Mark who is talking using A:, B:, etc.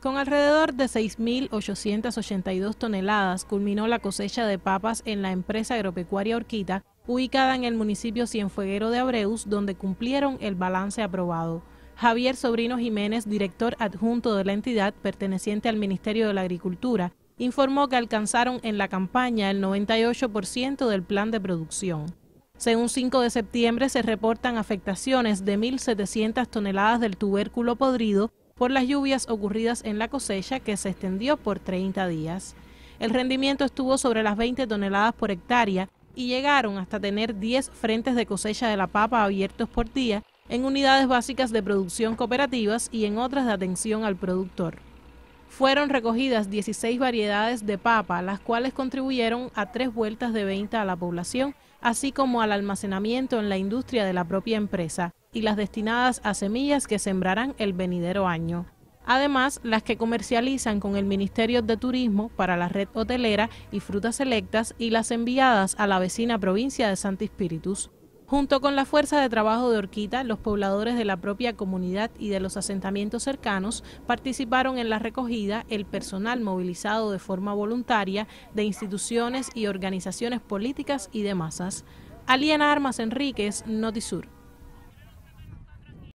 A: Con alrededor de 6.882 toneladas culminó la cosecha de papas en la empresa agropecuaria Orquita, ubicada en el municipio Cienfueguero de Abreus, donde cumplieron el balance aprobado. Javier Sobrino Jiménez, director adjunto de la entidad perteneciente al Ministerio de la Agricultura, informó que alcanzaron en la campaña el 98% del plan de producción. Según 5 de septiembre se reportan afectaciones de 1.700 toneladas del tubérculo podrido por las lluvias ocurridas en la cosecha que se extendió por 30 días. El rendimiento estuvo sobre las 20 toneladas por hectárea y llegaron hasta tener 10 frentes de cosecha de la papa abiertos por día en unidades básicas de producción cooperativas y en otras de atención al productor. Fueron recogidas 16 variedades de papa, las cuales contribuyeron a tres vueltas de venta a la población, así como al almacenamiento en la industria de la propia empresa y las destinadas a semillas que sembrarán el venidero año. Además, las que comercializan con el Ministerio de Turismo para la red hotelera y frutas selectas y las enviadas a la vecina provincia de Santi Junto con la fuerza de trabajo de Orquita, los pobladores de la propia comunidad y de los asentamientos cercanos participaron en la recogida, el personal movilizado de forma voluntaria de instituciones y organizaciones políticas y de masas. Aliena Armas Enríquez, Notisur.